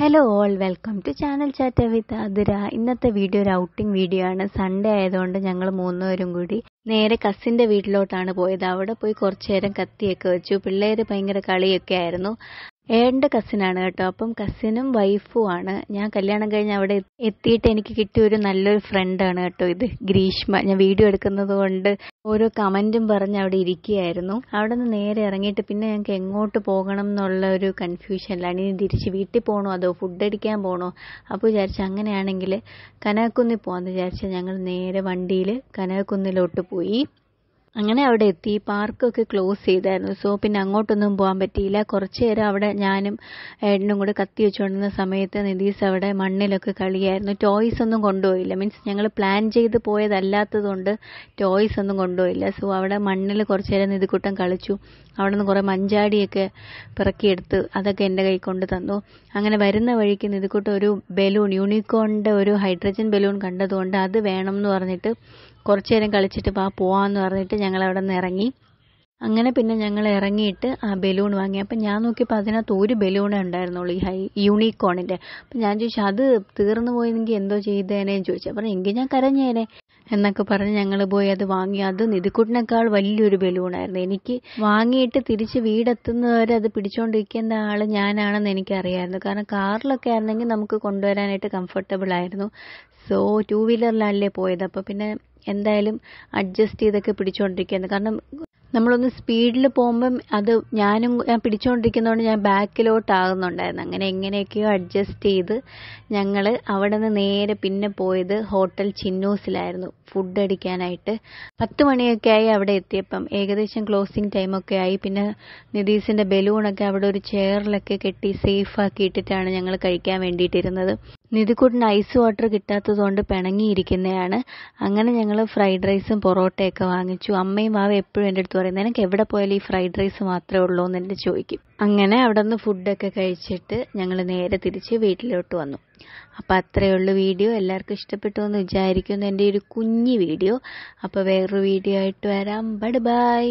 hello all welcome to channel chat with Athira ഇന്നത്തെ video ഒരു outing video ആണ് Sunday ആയതുകൊണ്ട് ഞങ്ങൾ മൂന്നുപേരും കൂടി നേരെ കസിൻ്റെ വീട്ടിലോട്ടാണ് പോയത് അവിടെ പോയി കുറച്ചു നേരം കത്തിയൊക്കെ വെച്ചു പിള്ളേർ ഭയങ്കര കളിയൊക്കെ ആയിരുന്നു ഏടെ കസിനാണ് കേട്ടോ അപ്പം കസിനും വൈഫും ആണ് ഞാൻ കല്യാണം കഴിഞ്ഞ് അവിടെ എത്തിയിട്ട് എനിക്ക് കിട്ടിയ ഒരു നല്ലൊരു ഫ്രണ്ടാണ് കേട്ടോ ഇത് ഗ്രീഷ്മ ഞാൻ വീഡിയോ എടുക്കുന്നത് കൊണ്ട് ഓരോ കമന്റും പറഞ്ഞ് അവിടെ ഇരിക്കുകയായിരുന്നു അവിടെ നിന്ന് നേരെ ഇറങ്ങിയിട്ട് പിന്നെ ഞങ്ങൾക്ക് എങ്ങോട്ട് പോകണം എന്നുള്ള ഒരു കൺഫ്യൂഷനിലാണ് ഇനി തിരിച്ച് വീട്ടിൽ പോകണോ അതോ ഫുഡ് അടിക്കാൻ പോകണോ അപ്പോൾ വിചാരിച്ചു അങ്ങനെയാണെങ്കിൽ കനകക്കുന്നിൽ പോകാമെന്ന് വിചാരിച്ച് ഞങ്ങൾ നേരെ വണ്ടിയിൽ കനകക്കുന്നിലോട്ട് പോയി അങ്ങനെ അവിടെ എത്തി പാർക്കൊക്കെ ക്ലോസ് ചെയ്തായിരുന്നു സോ പിന്നെ അങ്ങോട്ടൊന്നും പോകാൻ പറ്റിയില്ല കുറച്ചു നേരം അവിടെ ഞാനും ഏട്ടനും കൂടെ കത്തി വെച്ചുകൊണ്ടിരുന്ന സമയത്ത് നിതീസ് അവിടെ മണ്ണിലൊക്കെ കളിയായിരുന്നു ടോയ്സ് ഒന്നും കൊണ്ടുപോയില്ല മീൻസ് ഞങ്ങൾ പ്ലാൻ ചെയ്ത് പോയതല്ലാത്തതുകൊണ്ട് ടോയ്സ് ഒന്നും കൊണ്ടുപോയില്ല സോ അവിടെ മണ്ണിൽ കുറച്ചു നേരം നിതിക്കൂട്ടം കളിച്ചു അവിടെ നിന്ന് കുറേ മഞ്ചാടിയൊക്കെ പിറക്കിയെടുത്ത് അതൊക്കെ എൻ്റെ കൈ കൊണ്ട് തന്നു അങ്ങനെ വരുന്ന വഴിക്ക് നിതിക്കൂട്ടം ഒരു ബലൂൺ യൂണിക്കോണിൻ്റെ ഒരു ഹൈഡ്രജൻ ബലൂൺ കണ്ടതുകൊണ്ട് അത് വേണം എന്ന് പറഞ്ഞിട്ട് കുറച്ചു നേരം കളിച്ചിട്ട് വാ പോവാന്ന് പറഞ്ഞിട്ട് ഞങ്ങൾ അവിടെ നിന്ന് ഇറങ്ങി അങ്ങനെ പിന്നെ ഞങ്ങൾ ഇറങ്ങിയിട്ട് ആ ബലൂൺ വാങ്ങി അപ്പം ഞാൻ നോക്കിയപ്പോൾ അതിനകത്ത് ഒരു ബലൂണേ ഉണ്ടായിരുന്നുള്ളൂ ഈ ഹൈ യൂണിക്കോണിൻ്റെ അപ്പം ഞാൻ ചോദിച്ചു അത് തീർന്നു പോയെങ്കിൽ എന്തോ ചെയ്തേനേന്ന് ചോദിച്ചു അപ്പം എങ്കിൽ ഞാൻ കരഞ്ഞേനെ എന്നൊക്കെ പറഞ്ഞ് ഞങ്ങൾ പോയി അത് വാങ്ങി അത് നിധിക്കുട്ടിനേക്കാൾ വലിയൊരു ബലൂണായിരുന്നു എനിക്ക് വാങ്ങിയിട്ട് തിരിച്ച് വീടെത്തുന്നവരെ അത് പിടിച്ചുകൊണ്ടിരിക്കുന്ന ആൾ ഞാനാണെന്ന് എനിക്കറിയായിരുന്നു കാരണം കാറിലൊക്കെ ആയിരുന്നെങ്കിൽ നമുക്ക് കൊണ്ടുവരാനായിട്ട് കംഫർട്ടബിൾ ആയിരുന്നു സോ ടു വീലറിലല്ലേ പോയത് അപ്പോൾ പിന്നെ എന്തായാലും അഡ്ജസ്റ്റ് ചെയ്തൊക്കെ പിടിച്ചുകൊണ്ടിരിക്കുകയാണ് കാരണം നമ്മളൊന്ന് സ്പീഡിൽ പോകുമ്പം അത് ഞാനും ഞാൻ പിടിച്ചുകൊണ്ടിരിക്കുന്നതുകൊണ്ട് ഞാൻ ബാക്കിലോട്ടാകുന്നുണ്ടായിരുന്നു അങ്ങനെ എങ്ങനെയൊക്കെയോ അഡ്ജസ്റ്റ് ചെയ്ത് ഞങ്ങൾ അവിടെ നിന്ന് നേരെ പിന്നെ പോയത് ഹോട്ടൽ ചിന്നൂസിലായിരുന്നു ഫുഡ് അടിക്കാനായിട്ട് പത്ത് മണിയൊക്കെ ആയി അവിടെ എത്തിയപ്പം ഏകദേശം ക്ലോസിംഗ് ടൈമൊക്കെ ആയി പിന്നെ നിതീസിൻ്റെ ബലൂണൊക്കെ അവിടെ ഒരു ചെയറിലൊക്കെ കെട്ടി സേഫ് ആക്കിയിട്ടിട്ടാണ് ഞങ്ങൾ കഴിക്കാൻ വേണ്ടിയിട്ടിരുന്നത് നിധിക്കൂട്ടിന് ഐസ് വാട്ടർ കിട്ടാത്തതുകൊണ്ട് പിണങ്ങിയിരിക്കുന്നതാണ് അങ്ങനെ ഞങ്ങൾ ഫ്രൈഡ് റൈസും പൊറോട്ടയൊക്കെ വാങ്ങിച്ചു അമ്മയും ബാവ എപ്പോഴും എൻ്റെ അടുത്ത് പറയുന്നത് എനിക്ക് എവിടെ പോയാലും ഈ ഫ്രൈഡ് റൈസ് മാത്രമേ ഉള്ളൂ എന്ന് എന്നെ ചോദിക്കും അങ്ങനെ അവിടെ നിന്ന് ഫുഡൊക്കെ കഴിച്ചിട്ട് ഞങ്ങൾ നേരെ തിരിച്ച് വീട്ടിലോട്ട് വന്നു അപ്പം അത്രയേ ഉള്ളൂ വീഡിയോ എല്ലാവർക്കും ഇഷ്ടപ്പെട്ടു എന്ന് വിചാരിക്കുന്നു എൻ്റെ ഒരു കുഞ്ഞു വീഡിയോ അപ്പോൾ വേറൊരു വീഡിയോ ആയിട്ട് വരാം ബഡ് ബൈ